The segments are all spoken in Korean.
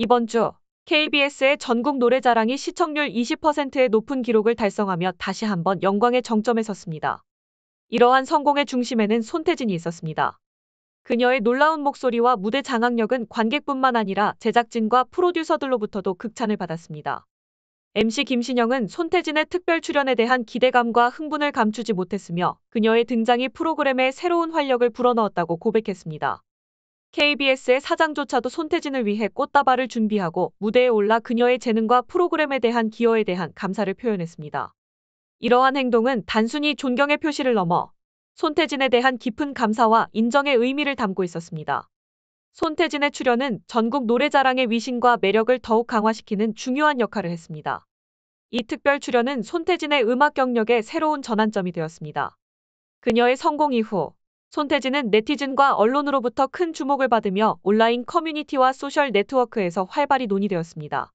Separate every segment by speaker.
Speaker 1: 이번 주 KBS의 전국 노래자랑이 시청률 20%의 높은 기록을 달성하며 다시 한번 영광의 정점에 섰습니다. 이러한 성공의 중심에는 손태진이 있었습니다. 그녀의 놀라운 목소리와 무대 장악력은 관객뿐만 아니라 제작진과 프로듀서들로부터도 극찬을 받았습니다. MC 김신영은 손태진의 특별 출연에 대한 기대감과 흥분을 감추지 못했으며 그녀의 등장이 프로그램에 새로운 활력을 불어넣었다고 고백했습니다. KBS의 사장조차도 손태진을 위해 꽃다발을 준비하고 무대에 올라 그녀의 재능과 프로그램에 대한 기여에 대한 감사를 표현했습니다. 이러한 행동은 단순히 존경의 표시를 넘어 손태진에 대한 깊은 감사와 인정의 의미를 담고 있었습니다. 손태진의 출연은 전국 노래자랑의 위신과 매력을 더욱 강화시키는 중요한 역할을 했습니다. 이 특별 출연은 손태진의 음악 경력의 새로운 전환점이 되었습니다. 그녀의 성공 이후 손태진은 네티즌과 언론으로부터 큰 주목을 받으며 온라인 커뮤니티와 소셜 네트워크에서 활발히 논의되었습니다.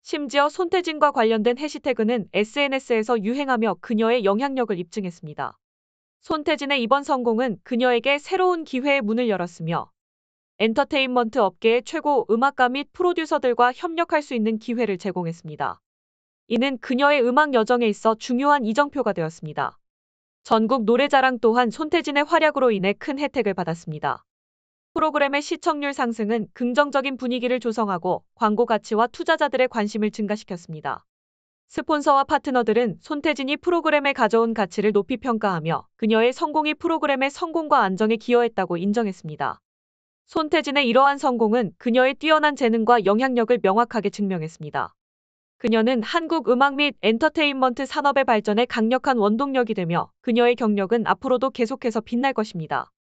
Speaker 1: 심지어 손태진과 관련된 해시태그는 SNS에서 유행하며 그녀의 영향력을 입증했습니다. 손태진의 이번 성공은 그녀에게 새로운 기회의 문을 열었으며 엔터테인먼트 업계의 최고 음악가 및 프로듀서들과 협력할 수 있는 기회를 제공했습니다. 이는 그녀의 음악 여정에 있어 중요한 이정표가 되었습니다. 전국 노래자랑 또한 손태진의 활약으로 인해 큰 혜택을 받았습니다. 프로그램의 시청률 상승은 긍정적인 분위기를 조성하고 광고 가치와 투자자들의 관심을 증가시켰습니다. 스폰서와 파트너들은 손태진이 프로그램에 가져온 가치를 높이 평가하며 그녀의 성공이 프로그램의 성공과 안정에 기여했다고 인정했습니다. 손태진의 이러한 성공은 그녀의 뛰어난 재능과 영향력을 명확하게 증명했습니다. 그녀는 한국 음악 및 엔터테인먼트 산업의 발전에 강력한 원동력이 되며 그녀의 경력은 앞으로도 계속해서 빛날 것입니다.